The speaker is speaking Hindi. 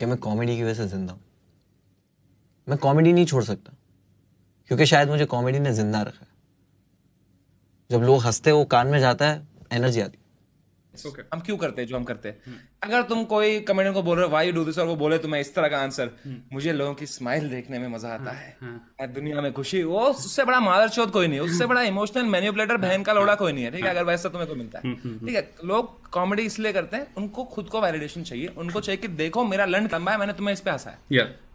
कि मैं कॉमेडी की वजह से जिंदा हूँ मैं कॉमेडी नहीं छोड़ सकता क्योंकि शायद मुझे कॉमेडी ने जिंदा रखा है जब लोग हंसते वो कान में जाता है एनर्जी आती है okay. हम क्यों करते हैं जो हम करते हैं hmm. अगर तुम कोई कमेडियन को बोल रहे हो वाई डू दिस और वो बोले तुम्हें इस तरह का आंसर hmm. मुझे लोगों की स्माइल देखने में मजा आता hmm. है hmm. दुनिया में खुशी वो उससे बड़ा मादर चौथ कोई नहीं उससे बड़ा इमोशनल मैन्यूपुलेटर बहन का लोड़ा कोई नहीं है ठीक है hmm. अगर वैसा तुम्हें कोई मिलता है hmm. ठीक है लोग कॉमेडी इसलिए करते हैं उनको खुद को वैलिडेशन चाहिए उनको चाहिए कि देखो मेरा लंड लंबा है मैंने तुम्हें इस पे हंसा है